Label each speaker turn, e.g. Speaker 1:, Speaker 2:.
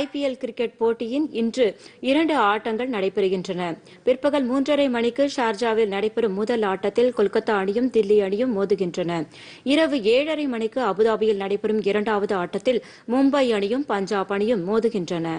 Speaker 1: IPL cricket போட்டியின் இன்று இரண்டு ஆட்டங்கள் நடைபெறுகின்றன பிற்பகல் மூன்றரை மணிக்கு ஷார்ஜாவில் நடைபெறும் முதல் ஆட்டத்தில் கொல்கத்தா அணியும் தில்லி அணியும் மோதுகின்றன இரவு ஏழரை மணிக்கு அபுதாபியில் நடைபெறும் இரண்டாவது ஆட்டத்தில் மும்பை அணியும் பஞ்சாப் அணியும் மோதுகின்றன